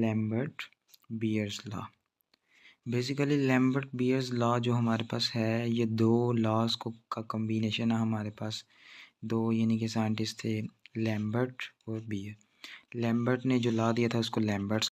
Lambert Beer's law basically Lambert Beer's law जो हमारे पास है ये दो लॉज को का कम्बिनेशन है हमारे पास दो यानी कि साइंटिस्ट थे लैम्बर्ट और बियर लैम्बर्ट ने जो ला दिया था उसको लैम्बर्ट्स